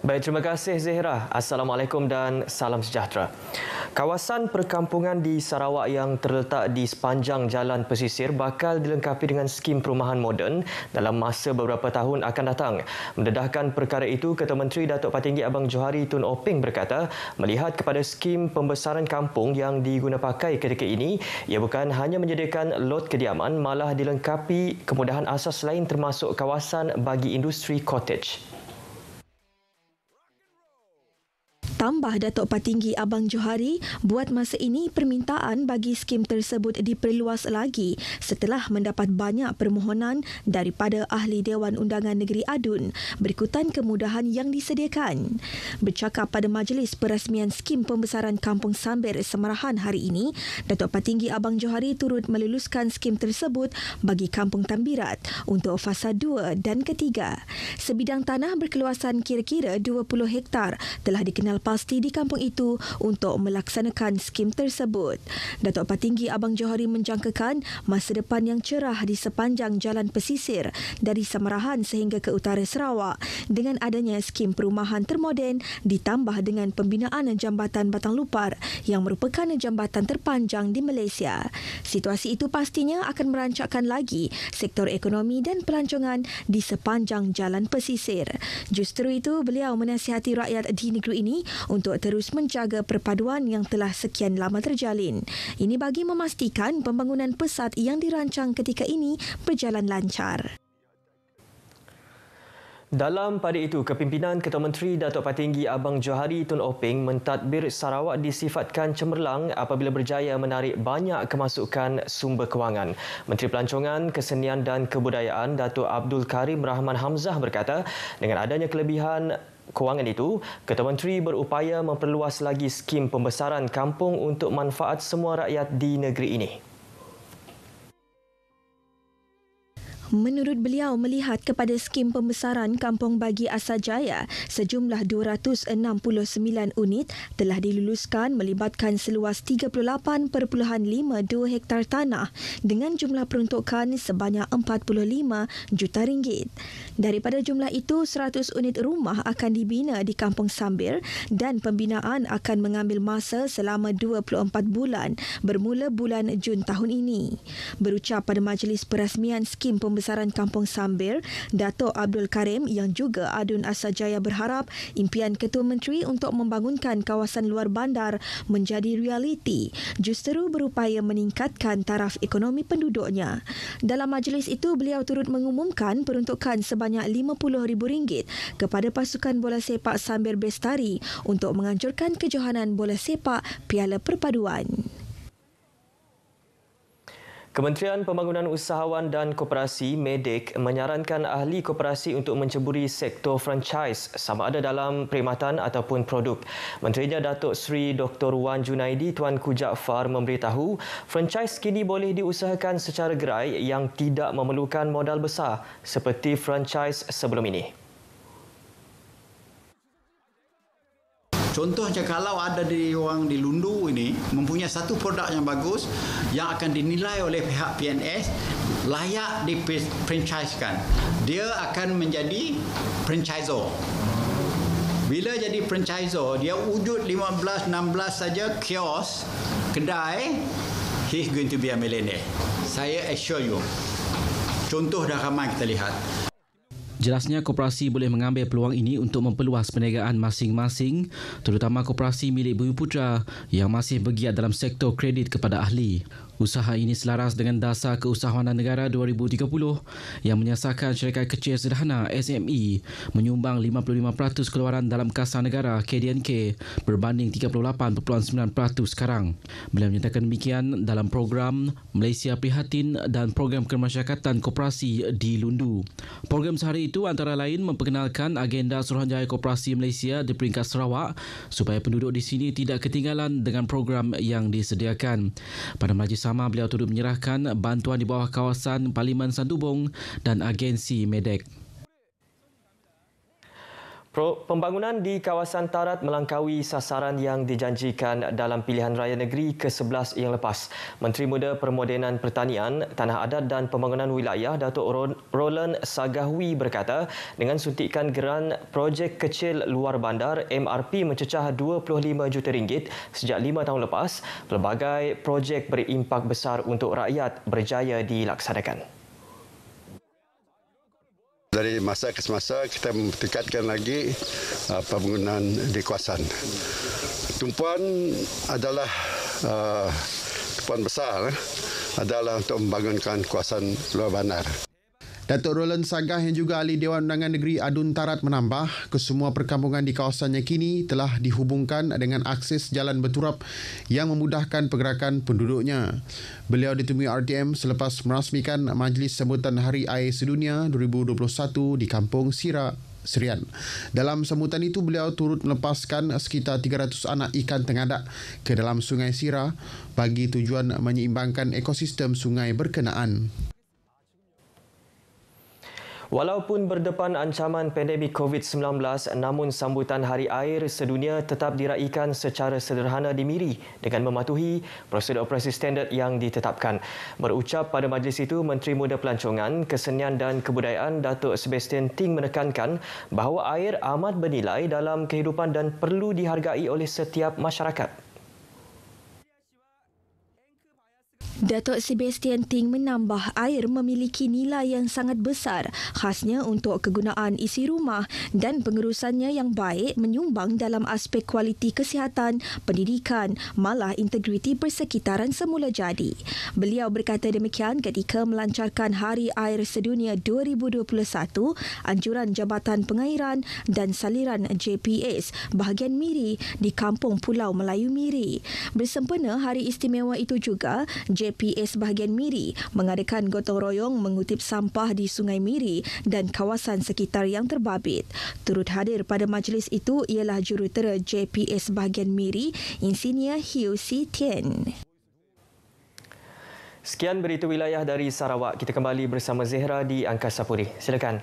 Baik, terima kasih Zehra. Assalamualaikum dan salam sejahtera. Kawasan perkampungan di Sarawak yang terletak di sepanjang jalan pesisir bakal dilengkapi dengan skim perumahan moden dalam masa beberapa tahun akan datang. Mendedahkan perkara itu, Ketua Menteri Datuk Patinggi Abang Johari Tun Oping berkata, melihat kepada skim pembesaran kampung yang digunapakai ketika ini, ia bukan hanya menyediakan lot kediaman, malah dilengkapi kemudahan asas lain termasuk kawasan bagi industri cottage. tambah Datuk Patinggi Abang Johari, buat masa ini permintaan bagi skim tersebut diperluas lagi setelah mendapat banyak permohonan daripada Ahli Dewan Undangan Negeri Adun berikutan kemudahan yang disediakan. Bercakap pada majlis perasmian skim pembesaran Kampung Sambir Semarahan hari ini, Datuk Patinggi Abang Johari turut meluluskan skim tersebut bagi Kampung Tambirat untuk fasa 2 dan ketiga. Sebidang tanah berkeluasan kira-kira 20 hektar telah dikenal pasti di kampung itu untuk melaksanakan skim tersebut. Datuk Patinggi Abang Johari menjangkakan masa depan yang cerah di sepanjang jalan pesisir dari Samarahan sehingga ke utara Sarawak dengan adanya skim perumahan termoden ditambah dengan pembinaan jambatan Batang Lupar yang merupakan jambatan terpanjang di Malaysia. Situasi itu pastinya akan merancakkan lagi sektor ekonomi dan pelancongan di sepanjang jalan pesisir. Justru itu, beliau menasihati rakyat di negeri ini untuk terus menjaga perpaduan yang telah sekian lama terjalin. Ini bagi memastikan pembangunan pesat yang dirancang ketika ini berjalan lancar. Dalam pada itu, kepimpinan Ketua Menteri Datuk Patinggi Abang Johari Tun Oping mentadbir Sarawak disifatkan cemerlang apabila berjaya menarik banyak kemasukan sumber kewangan. Menteri Pelancongan, Kesenian dan Kebudayaan Datuk Abdul Karim Rahman Hamzah berkata, dengan adanya kelebihan kewangan itu, Ketua Menteri berupaya memperluas lagi skim pembesaran kampung untuk manfaat semua rakyat di negeri ini. Menurut beliau, melihat kepada skim pembesaran Kampung Bagi Asajaya, sejumlah 269 unit telah diluluskan melibatkan seluas 38.52 hektar tanah dengan jumlah peruntukan sebanyak 45 juta ringgit. Daripada jumlah itu, 100 unit rumah akan dibina di Kampung Sambir dan pembinaan akan mengambil masa selama 24 bulan bermula bulan Jun tahun ini. Berucap pada majlis perasmian skim pembesaran Pembesaran Kampung Sambir, Dato' Abdul Karim yang juga Adun Asajaya berharap impian Ketua Menteri untuk membangunkan kawasan luar bandar menjadi realiti justeru berupaya meningkatkan taraf ekonomi penduduknya. Dalam majlis itu, beliau turut mengumumkan peruntukan sebanyak RM50,000 kepada pasukan bola sepak Sambir Bestari untuk menghancurkan kejohanan bola sepak Piala Perpaduan. Kementerian Pembangunan Usahawan dan Koperasi Medik menyarankan ahli koperasi untuk menceburi sektor franchise sama ada dalam perkhidmatan ataupun produk. Menterinya Datuk Seri Dr. Wan Junaidi Tuan Kujakfar memberitahu franchise kini boleh diusahakan secara gerai yang tidak memerlukan modal besar seperti franchise sebelum ini. Contohnya kalau ada di orang di Lundu ini mempunyai satu produk yang bagus yang akan dinilai oleh pihak PNS layak di-franchisekan. Dia akan menjadi franchisor. Bila jadi franchisor, dia wujud 15-16 saja kios, kedai, he's going to be a millionaire. Saya assure you. Contoh dah ramai kita lihat. Jelasnya koperasi boleh mengambil peluang ini untuk memperluas perniagaan masing-masing terutama koperasi milik Bumiputra yang masih bergiat dalam sektor kredit kepada ahli. Usaha ini selaras dengan Dasar Keusahawanan Negara 2030 yang menyasarkan syarikat kecil sederhana SME menyumbang 55% keluaran dalam kasar negara KDNK berbanding 38.9% sekarang. Beliau menyatakan demikian dalam program Malaysia Prihatin dan program kemasyarakatan koperasi di Lundu. Program sehari itu antara lain memperkenalkan agenda Suruhanjaya Koperasi Malaysia di peringkat Sarawak supaya penduduk di sini tidak ketinggalan dengan program yang disediakan. Pada majlis bersama beliau turut menyerahkan bantuan di bawah kawasan Parlimen Santubong dan agensi Medek. Pembangunan di kawasan Tarat melangkaui sasaran yang dijanjikan dalam pilihan raya negeri ke-11 yang lepas. Menteri Muda Permodenan Pertanian, Tanah Adat dan Pembangunan Wilayah Datuk Roland Sagahwi berkata dengan suntikan geran projek kecil luar bandar MRP mencecah 25 juta ringgit sejak 5 tahun lepas, pelbagai projek berimpak besar untuk rakyat berjaya dilaksanakan dari masa ke semasa kita tingkatkan lagi uh, pembangunan di kawasan. Tumpuan adalah uh, tumpuan besar eh, adalah untuk membangunkan kawasan luar bandar. Datuk Roland Sagah yang juga ahli Dewan Undangan Negeri Adun Tarat menambah kesemua perkampungan di kawasannya kini telah dihubungkan dengan akses jalan berturap yang memudahkan pergerakan penduduknya. Beliau ditemui RTM selepas merasmikan Majlis Sambutan Hari Air Sedunia 2021 di Kampung Sirak. Serian. Dalam sambutan itu beliau turut melepaskan sekitar 300 anak ikan tengadak ke dalam Sungai Sira bagi tujuan menyeimbangkan ekosistem sungai berkenaan. Walaupun berdepan ancaman pandemik COVID-19, namun sambutan Hari Air sedunia tetap diraikan secara sederhana di Miri dengan mematuhi prosedur operasi standard yang ditetapkan. Berucap pada majlis itu, Menteri Muda Pelancongan, Kesenian dan Kebudayaan Datuk Sebastian Ting menekankan bahawa air amat bernilai dalam kehidupan dan perlu dihargai oleh setiap masyarakat. Datuk Sebastian Ting menambah air memiliki nilai yang sangat besar, khasnya untuk kegunaan isi rumah dan pengurusannya yang baik menyumbang dalam aspek kualiti kesihatan, pendidikan, malah integriti persekitaran semula jadi. Beliau berkata demikian ketika melancarkan Hari Air Sedunia 2021, anjuran Jabatan Pengairan dan Saliran JPS bahagian Miri di Kampung Pulau Melayu Miri. Bersempena hari istimewa itu juga, JPS PA sebahagian Miri mengadakan gotong royong mengutip sampah di Sungai Miri dan kawasan sekitar yang terbabit. Turut hadir pada majlis itu ialah jurutera JPA sebahagian Miri, Insinyur Hiu Si Tian. Sekian berita wilayah dari Sarawak. Kita kembali bersama Zehra di Angkasa Puri. Silakan.